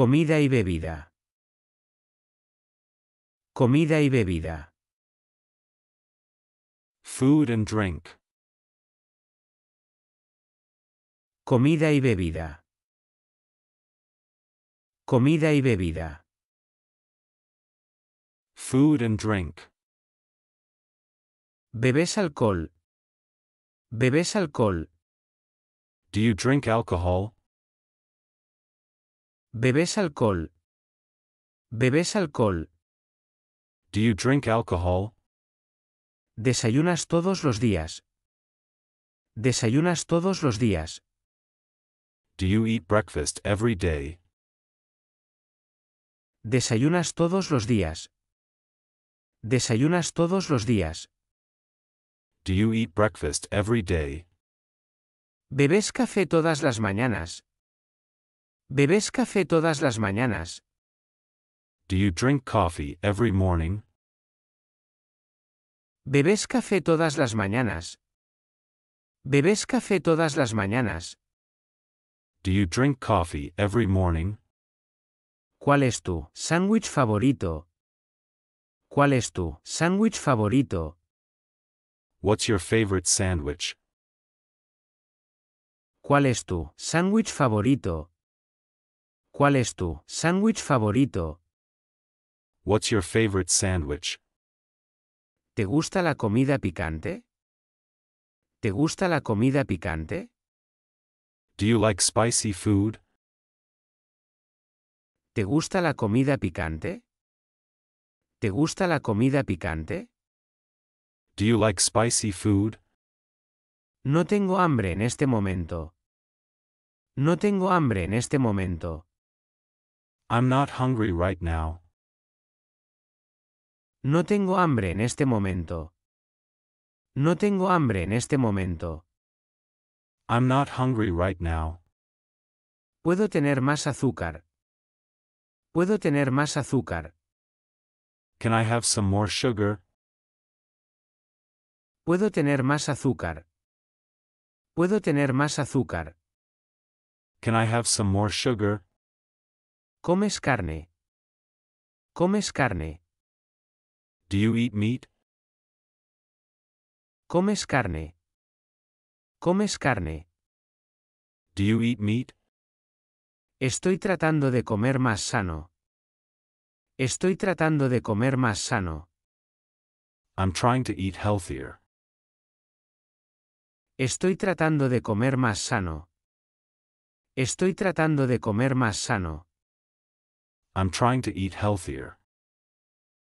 Comida y bebida. Comida y bebida. Food and drink. Comida y bebida. Comida y bebida. Food and drink. ¿Bebes alcohol? ¿Bebes alcohol? Do you drink alcohol? Bebes alcohol. Bebes alcohol. Do you drink alcohol? Desayunas todos los días. Desayunas todos los días. Do you eat breakfast every day? Desayunas todos los días. Desayunas todos los días. Do you eat breakfast every day? ¿Bebes café todas las mañanas? ¿Bebes café todas las mañanas? Do you drink coffee every morning? ¿Bebes café todas las mañanas? ¿Bebes café todas las mañanas? Do you drink coffee every morning? ¿Cuál es tu sándwich favorito? ¿Cuál es tu sándwich favorito? What's your favorite sandwich? ¿Cuál es tu sándwich favorito? ¿Cuál es tu sándwich favorito? What's your favorite sandwich? ¿Te gusta la comida picante? ¿Te gusta la comida picante? Do you like spicy food? ¿Te gusta la comida picante? ¿Te gusta la comida picante? Do you like spicy food? No tengo hambre en este momento. No tengo hambre en este momento. I'm not hungry right now. No tengo hambre en este momento. No tengo hambre en este momento. I'm not hungry right now. Puedo tener más azúcar. Puedo tener más azúcar. Can I have some more sugar? Puedo tener más azúcar. Puedo tener más azúcar. Can I have some more sugar? ¿Comes carne? ¿Comes carne? Do you eat meat? ¿Comes carne? ¿Comes carne? Do you eat meat? Estoy tratando de comer más sano. Estoy tratando de comer más sano. I'm trying to eat healthier. Estoy tratando de comer más sano. Estoy tratando de comer más sano. I'm trying to eat healthier.